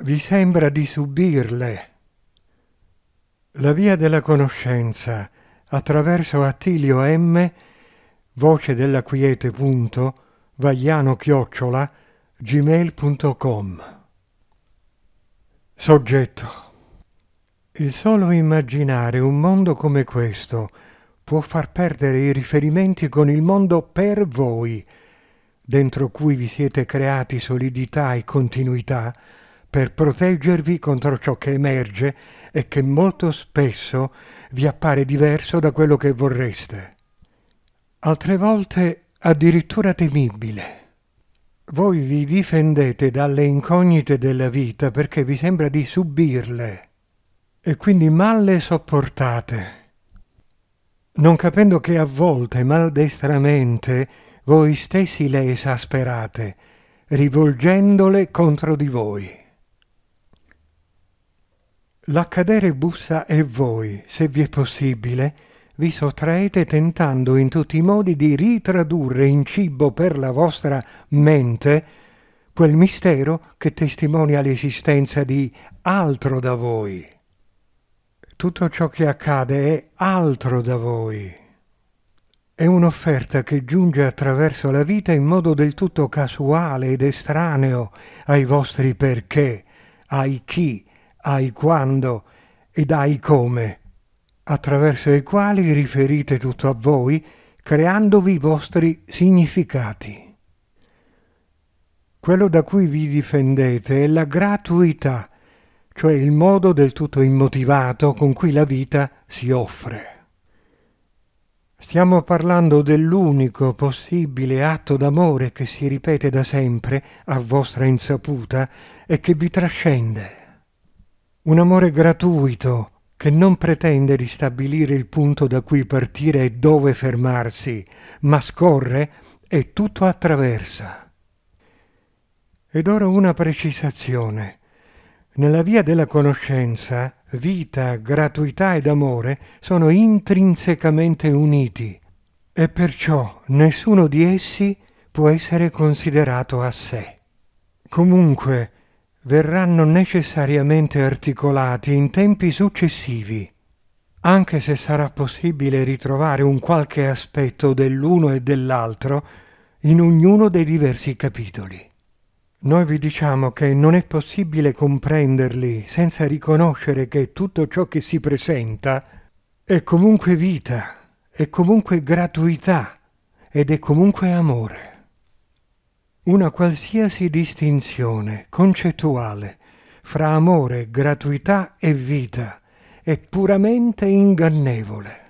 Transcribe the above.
vi sembra di subirle. La via della conoscenza attraverso Attilio M, voce della quiete punto, vagliano chiocciola, gmail.com. Soggetto. Il solo immaginare un mondo come questo può far perdere i riferimenti con il mondo per voi, dentro cui vi siete creati solidità e continuità, per proteggervi contro ciò che emerge e che molto spesso vi appare diverso da quello che vorreste. Altre volte addirittura temibile. Voi vi difendete dalle incognite della vita perché vi sembra di subirle e quindi mal le sopportate non capendo che a volte maldestramente voi stessi le esasperate, rivolgendole contro di voi. L'accadere bussa e voi, se vi è possibile, vi sottraete tentando in tutti i modi di ritradurre in cibo per la vostra mente quel mistero che testimonia l'esistenza di altro da voi. Tutto ciò che accade è altro da voi. È un'offerta che giunge attraverso la vita in modo del tutto casuale ed estraneo ai vostri perché, ai chi ai quando ed ai come, attraverso i quali riferite tutto a voi, creandovi i vostri significati. Quello da cui vi difendete è la gratuità, cioè il modo del tutto immotivato con cui la vita si offre. Stiamo parlando dell'unico possibile atto d'amore che si ripete da sempre a vostra insaputa e che vi trascende un amore gratuito che non pretende di stabilire il punto da cui partire e dove fermarsi, ma scorre e tutto attraversa. Ed ora una precisazione. Nella via della conoscenza, vita, gratuità ed amore sono intrinsecamente uniti e perciò nessuno di essi può essere considerato a sé. Comunque, verranno necessariamente articolati in tempi successivi, anche se sarà possibile ritrovare un qualche aspetto dell'uno e dell'altro in ognuno dei diversi capitoli. Noi vi diciamo che non è possibile comprenderli senza riconoscere che tutto ciò che si presenta è comunque vita, è comunque gratuità ed è comunque amore una qualsiasi distinzione concettuale fra amore, gratuità e vita è puramente ingannevole.